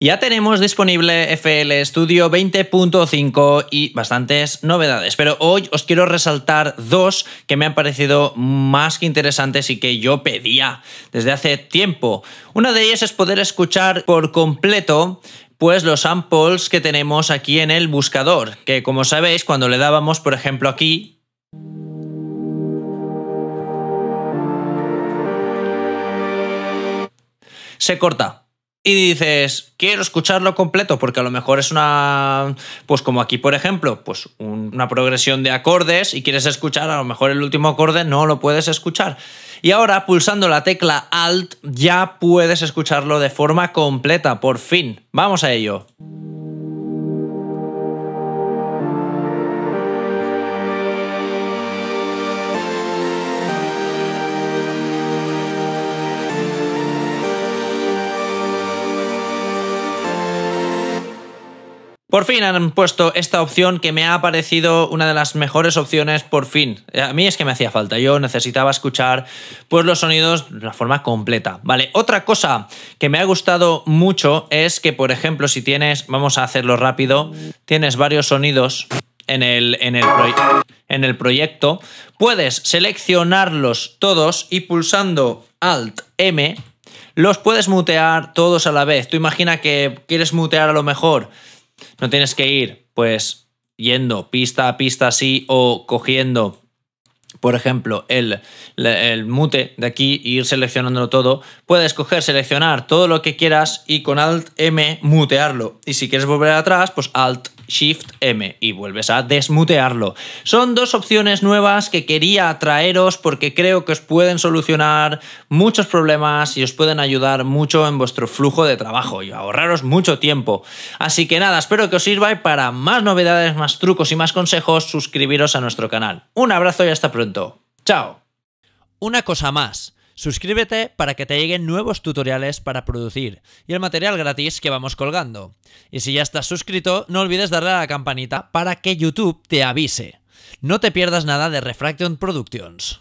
Ya tenemos disponible FL Studio 20.5 y bastantes novedades, pero hoy os quiero resaltar dos que me han parecido más que interesantes y que yo pedía desde hace tiempo. Una de ellas es poder escuchar por completo pues los samples que tenemos aquí en el buscador, que como sabéis cuando le dábamos por ejemplo aquí, se corta y dices, quiero escucharlo completo, porque a lo mejor es una, pues como aquí por ejemplo, pues una progresión de acordes y quieres escuchar, a lo mejor el último acorde no lo puedes escuchar. Y ahora pulsando la tecla Alt ya puedes escucharlo de forma completa, por fin. Vamos a ello. Por fin han puesto esta opción que me ha parecido una de las mejores opciones, por fin. Eh, a mí es que me hacía falta, yo necesitaba escuchar pues, los sonidos de la forma completa. Vale, otra cosa que me ha gustado mucho es que, por ejemplo, si tienes, vamos a hacerlo rápido, tienes varios sonidos en el, en el, en el proyecto, puedes seleccionarlos todos y pulsando Alt M, los puedes mutear todos a la vez. Tú imagina que quieres mutear a lo mejor no tienes que ir, pues, yendo pista a pista así o cogiendo, por ejemplo, el, el mute de aquí e ir seleccionándolo todo. Puedes coger, seleccionar todo lo que quieras y con Alt M mutearlo. Y si quieres volver atrás, pues Alt Shift M y vuelves a desmutearlo. Son dos opciones nuevas que quería traeros porque creo que os pueden solucionar muchos problemas y os pueden ayudar mucho en vuestro flujo de trabajo y ahorraros mucho tiempo. Así que nada, espero que os sirva y para más novedades, más trucos y más consejos, suscribiros a nuestro canal. Un abrazo y hasta pronto. Chao. Una cosa más. Suscríbete para que te lleguen nuevos tutoriales para producir y el material gratis que vamos colgando. Y si ya estás suscrito, no olvides darle a la campanita para que YouTube te avise. No te pierdas nada de Refraction Productions.